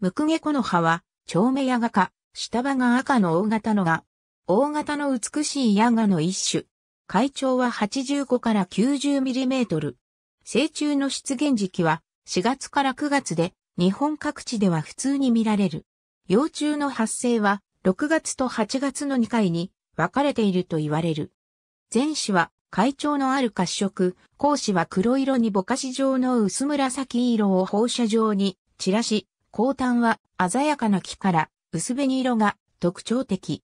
ムクゲコの葉は、長目ヤガ科、下葉が赤の大型のが、大型の美しいヤガの一種。海長は85から90ミリメートル。成虫の出現時期は4月から9月で、日本各地では普通に見られる。幼虫の発生は6月と8月の2回に分かれていると言われる。前肢は海長のある褐色、後肢は黒色にぼかし状の薄紫色を放射状に散らし、後端は鮮やかな木から薄紅色が特徴的。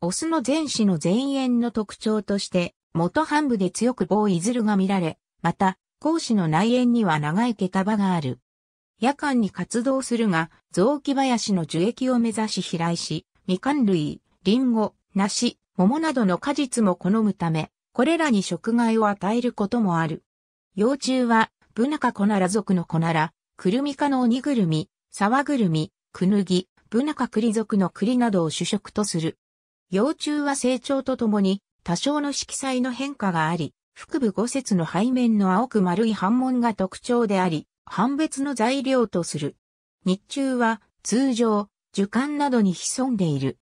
オスの前肢の前縁の特徴として、元半部で強く棒いずるが見られ、また、講師の内縁には長い毛束がある。夜間に活動するが、雑木林の樹液を目指し飛来し、みかん類、りんご、梨、桃などの果実も好むため、これらに食害を与えることもある。幼虫は、ブナカコナラ属のコナラ、クルミ科の鬼ぐるみ、沢ぐるみ、くぬぎ、ブナカ栗属の栗などを主食とする。幼虫は成長とともに多少の色彩の変化があり、腹部五節の背面の青く丸い斑紋が特徴であり、判別の材料とする。日中は通常、樹幹などに潜んでいる。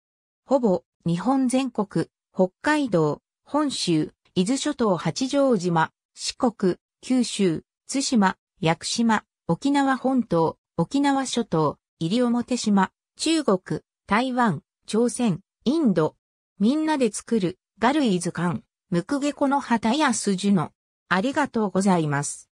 ほぼ日本全国、北海道、本州、伊豆諸島八丈島、四国、九州、津島、屋久島、沖縄本島、沖縄諸島、西表島、中国、台湾、朝鮮、インド、みんなで作る、ガルイズ館、ムクゲコの旗やスジュの、ありがとうございます。